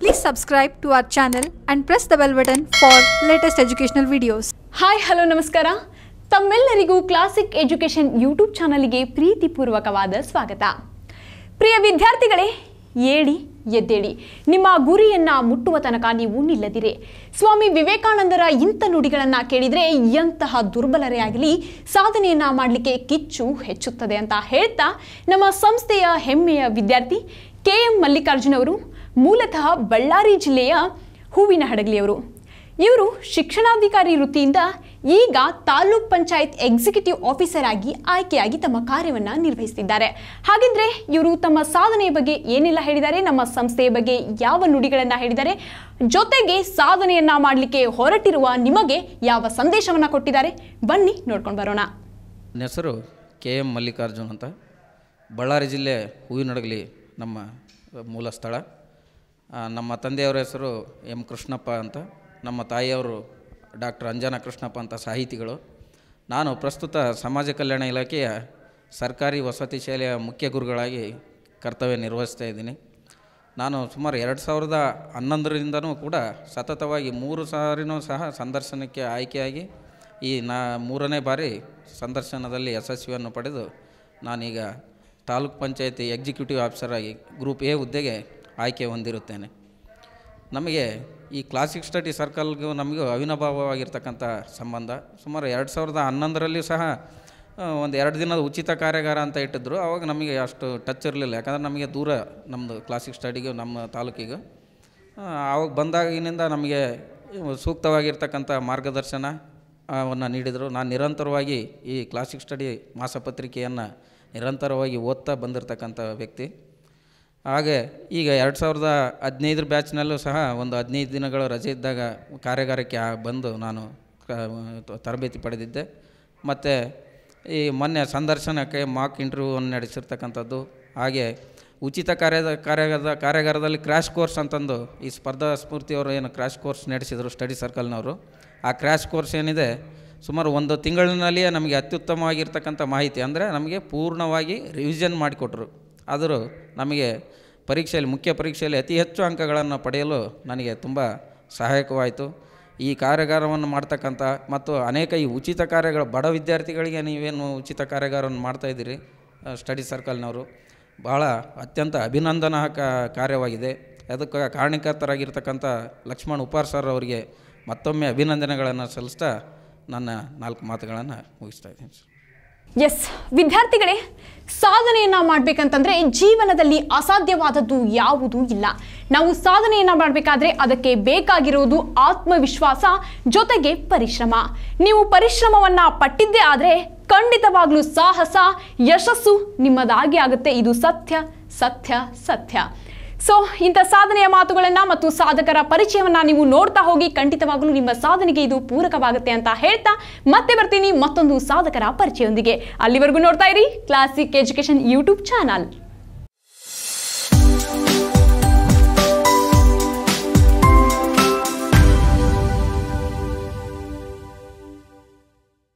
Please subscribe to our channel and press the bell button for latest educational videos. Hi hello ನಮಸ್ಕಾರ ತಮ್ಮೆಲ್ಲರಿಗೂ classic education YouTube ಚಾನಲ್ಗೆ ಪ್ರೀತಿಪೂರ್ವಕವಾದ ಸ್ವಾಗತ ಪ್ರಿಯ ವಿದ್ಯಾರ್ಥಿಗಳೇ ಏಳಿ ಎದ್ದೇಳಿ ನಿಮ್ಮ ಗುರಿಯನ್ನು ಮುಟ್ಟುವ ತನಕ ನೀವು ನಿಲ್ಲದಿರಿ ಸ್ವಾಮಿ ವಿವೇಕಾನಂದರ ಇಂಥ ನುಡಿಗಳನ್ನು ಕೇಳಿದರೆ ಎಂತಹ ದುರ್ಬಲರೇ ಆಗಲಿ ಸಾಧನೆಯನ್ನ ಮಾಡಲಿಕ್ಕೆ ಕಿಚ್ಚು ಹೆಚ್ಚುತ್ತದೆ ಅಂತ ಹೇಳ್ತಾ ನಮ್ಮ ಸಂಸ್ಥೆಯ ಹೆಮ್ಮೆಯ ವಿದ್ಯಾರ್ಥಿ ಕೆ ಎಂ ಮಲ್ಲಿಕಾರ್ಜುನವರು ಅವರು ಮೂಲತಃ ಬಳ್ಳಾರಿ ಜಿಲ್ಲೆಯ ಹೂವಿನ ಹಡಗಲಿಯವರು ಇವರು ಶಿಕ್ಷಣಾಧಿಕಾರಿ ವೃತ್ತಿಯಿಂದ ಈಗ ತಾಲೂಕ್ ಪಂಚಾಯತ್ ಎಕ್ಸಿಕ್ಯೂಟಿವ್ ಆಫೀಸರ್ ಆಗಿ ಆಯ್ಕೆಯಾಗಿ ತಮ್ಮ ಕಾರ್ಯವನ್ನು ನಿರ್ವಹಿಸುತ್ತಿದ್ದಾರೆ ಹಾಗಿದ್ರೆ ಇವರು ತಮ್ಮ ಸಾಧನೆಯ ಬಗ್ಗೆ ಏನೆಲ್ಲ ಹೇಳಿದ್ದಾರೆ ನಮ್ಮ ಸಂಸ್ಥೆಯ ಬಗ್ಗೆ ಯಾವ ನುಡಿಗಳನ್ನು ಹೇಳಿದ್ದಾರೆ ಜೊತೆಗೆ ಸಾಧನೆಯನ್ನ ಮಾಡಲಿಕ್ಕೆ ಹೊರಟಿರುವ ನಿಮಗೆ ಯಾವ ಸಂದೇಶವನ್ನ ಕೊಟ್ಟಿದ್ದಾರೆ ಬನ್ನಿ ನೋಡ್ಕೊಂಡು ಬರೋಣ ನನ್ನ ಹೆಸರು ಕೆ ಎಂ ಮಲ್ಲಿಕಾರ್ಜುನ್ ಅಂತ ಬಳ್ಳಾರಿ ಜಿಲ್ಲೆ ಹೂವಿನಡಗಲಿ ನಮ್ಮ ಮೂಲ ಸ್ಥಳ ನಮ್ಮ ತಂದೆಯವರ ಹೆಸರು ಎಂ ಕೃಷ್ಣಪ್ಪ ಅಂತ ನಮ್ಮ ತಾಯಿಯವರು ಡಾಕ್ಟರ್ ಅಂಜನ ಕೃಷ್ಣಪ್ಪ ಅಂತ ಸಾಹಿತಿಗಳು ನಾನು ಪ್ರಸ್ತುತ ಸಮಾಜ ಕಲ್ಯಾಣ ಇಲಾಖೆಯ ಸರ್ಕಾರಿ ವಸತಿ ಶಾಲೆಯ ಮುಖ್ಯ ಗುರುಗಳಾಗಿ ಕರ್ತವ್ಯ ನಿರ್ವಹಿಸ್ತಾ ಇದ್ದೀನಿ ನಾನು ಸುಮಾರು ಎರಡು ಸಾವಿರದ ಹನ್ನೊಂದರಿಂದನೂ ಕೂಡ ಸತತವಾಗಿ ಮೂರು ಸಾರಿನೂ ಸಹ ಸಂದರ್ಶನಕ್ಕೆ ಆಯ್ಕೆಯಾಗಿ ಈ ನಾ ಮೂರನೇ ಬಾರಿ ಸಂದರ್ಶನದಲ್ಲಿ ಯಶಸ್ವಿಯನ್ನು ಪಡೆದು ನಾನೀಗ ತಾಲೂಕ್ ಪಂಚಾಯತಿ ಎಕ್ಸಿಕ್ಯೂಟಿವ್ ಆಫೀಸರಾಗಿ ಗ್ರೂಪ್ ಎ ಹುದ್ದೆಗೆ ಆಯ್ಕೆ ಹೊಂದಿರುತ್ತೇನೆ ನಮಗೆ ಈ ಕ್ಲಾಸಿಕ್ ಸ್ಟಡಿ ಸರ್ಕಲ್ಗೂ ನಮಗೂ ಅವಿನಾಭಾವವಾಗಿರ್ತಕ್ಕಂಥ ಸಂಬಂಧ ಸುಮಾರು ಎರಡು ಸಾವಿರದ ಹನ್ನೊಂದರಲ್ಲಿ ಸಹ ಒಂದು ಎರಡು ದಿನದ ಉಚಿತ ಕಾರ್ಯಾಗಾರ ಅಂತ ಇಟ್ಟಿದ್ರು ಅವಾಗ ನಮಗೆ ಅಷ್ಟು ಟಚ್ ಇರಲಿಲ್ಲ ಯಾಕಂದರೆ ನಮಗೆ ದೂರ ನಮ್ಮದು ಕ್ಲಾಸಿಕ್ ಸ್ಟಡಿಗೂ ನಮ್ಮ ತಾಲೂಕಿಗೂ ಆವಾಗ ಬಂದಾಗಿನಿಂದ ನಮಗೆ ಸೂಕ್ತವಾಗಿರ್ತಕ್ಕಂಥ ಮಾರ್ಗದರ್ಶನ ವನ್ನು ನೀಡಿದರು ನಾನು ನಿರಂತರವಾಗಿ ಈ ಕ್ಲಾಸಿಕ್ ಸ್ಟಡಿ ಮಾಸಪತ್ರಿಕೆಯನ್ನು ನಿರಂತರವಾಗಿ ಓದ್ತಾ ಬಂದಿರತಕ್ಕಂಥ ವ್ಯಕ್ತಿ ಹಾಗೆ ಈಗ ಎರಡು ಸಾವಿರದ ಹದಿನೈದರ ಬ್ಯಾಚ್ನಲ್ಲೂ ಸಹ ಒಂದು ಹದಿನೈದು ದಿನಗಳ ರಜೆ ಇದ್ದಾಗ ಕಾರ್ಯಾಗಾರಕ್ಕೆ ಬಂದು ನಾನು ತರಬೇತಿ ಪಡೆದಿದ್ದೆ ಮತ್ತು ಈ ಮೊನ್ನೆ ಸಂದರ್ಶನಕ್ಕೆ ಮಾಕ್ ಇಂಟರ್ವ್ಯೂವನ್ನು ನಡೆಸಿರ್ತಕ್ಕಂಥದ್ದು ಹಾಗೆ ಉಚಿತ ಕಾರ್ಯದ ಕಾರ್ಯಾಗಾರದ ಕಾರ್ಯಾಗಾರದಲ್ಲಿ ಕ್ರ್ಯಾಶ್ ಕೋರ್ಸ್ ಅಂತಂದು ಈ ಸ್ಪರ್ಧಾ ಸ್ಫೂರ್ತಿಯವರು ಏನು ಕ್ರ್ಯಾಶ್ ಕೋರ್ಸ್ ನಡೆಸಿದರು ಸ್ಟಡಿ ಸರ್ಕಲ್ನವರು ಆ ಕ್ರ್ಯಾಶ್ ಕೋರ್ಸ್ ಏನಿದೆ ಸುಮಾರು ಒಂದು ತಿಂಗಳಿನಲ್ಲಿಯೇ ನಮಗೆ ಅತ್ಯುತ್ತಮವಾಗಿರ್ತಕ್ಕಂಥ ಮಾಹಿತಿ ಅಂದರೆ ನಮಗೆ ಪೂರ್ಣವಾಗಿ ರಿವಿಷನ್ ಮಾಡಿಕೊಟ್ರು ಆದರೂ ನಮಗೆ ಪರೀಕ್ಷೆಯಲ್ಲಿ ಮುಖ್ಯ ಪರೀಕ್ಷೆಯಲ್ಲಿ ಅತಿ ಹೆಚ್ಚು ಅಂಕಗಳನ್ನು ಪಡೆಯಲು ನನಗೆ ತುಂಬ ಸಹಾಯಕವಾಯಿತು ಈ ಕಾರ್ಯಾಗಾರವನ್ನು ಮಾಡ್ತಕ್ಕಂಥ ಮತ್ತು ಅನೇಕ ಈ ಉಚಿತ ಕಾರ್ಯಗಳು ಬಡ ವಿದ್ಯಾರ್ಥಿಗಳಿಗೆ ನೀವೇನು ಉಚಿತ ಕಾರ್ಯಾಗಾರವನ್ನು ಮಾಡ್ತಾಯಿದ್ದೀರಿ ಸ್ಟಡಿ ಸರ್ಕಲ್ನವರು ಬಹಳ ಅತ್ಯಂತ ಅಭಿನಂದನಾ ಕಾರ್ಯವಾಗಿದೆ ಅದಕ್ಕೆ ಕಾರಣೀಕರ್ತರಾಗಿರ್ತಕ್ಕಂಥ ಲಕ್ಷ್ಮಣ್ ಉಪಾರ್ ಸರ್ ಅವರಿಗೆ ಮತ್ತೊಮ್ಮೆ ಅಭಿನಂದನೆಗಳನ್ನು ಸಲ್ಲಿಸ್ತಾ ನನ್ನ ನಾಲ್ಕು ಮಾತುಗಳನ್ನು ಮುಗಿಸ್ತಾ ಇದ್ದೀನಿ ಸರ್ ಎಸ್ ವಿದ್ಯಾರ್ಥಿಗಳೇ ಸಾಧನೆಯನ್ನ ಮಾಡ್ಬೇಕಂತಂದ್ರೆ ಜೀವನದಲ್ಲಿ ಅಸಾಧ್ಯವಾದದ್ದು ಯಾವುದೂ ಇಲ್ಲ ನಾವು ಸಾಧನೆಯನ್ನ ಮಾಡಬೇಕಾದ್ರೆ ಅದಕ್ಕೆ ಬೇಕಾಗಿರುವುದು ಆತ್ಮವಿಶ್ವಾಸ ಜೊತೆಗೆ ಪರಿಶ್ರಮ ನೀವು ಪರಿಶ್ರಮವನ್ನ ಪಟ್ಟಿದ್ದೇ ಆದ್ರೆ ಖಂಡಿತವಾಗ್ಲೂ ಸಾಹಸ ಯಶಸ್ಸು ನಿಮ್ಮದಾಗಿ ಆಗುತ್ತೆ ಇದು ಸತ್ಯ ಸತ್ಯ ಸತ್ಯ ಸೊ ಇಂಥ ಸಾಧನೆಯ ಮಾತುಗಳನ್ನ ಮತ್ತು ಸಾಧಕರ ಪರಿಚಯವನ್ನ ನೀವು ನೋಡ್ತಾ ಹೋಗಿ ಖಂಡಿತವಾಗಲೂ ನಿಮ್ಮ ಸಾಧನೆಗೆ ಇದು ಪೂರಕವಾಗುತ್ತೆ ಅಂತ ಹೇಳ್ತಾ ಮತ್ತೆ ಬರ್ತೀನಿ ಮತ್ತೊಂದು ಸಾಧಕರ ಪರಿಚಯದೊಂದಿಗೆ ಅಲ್ಲಿವರೆಗೂ ನೋಡ್ತಾ ಇರಿ ಕ್ಲಾಸಿಕ್ ಎಜುಕೇಶನ್ ಯೂಟ್ಯೂಬ್ ಚಾನಲ್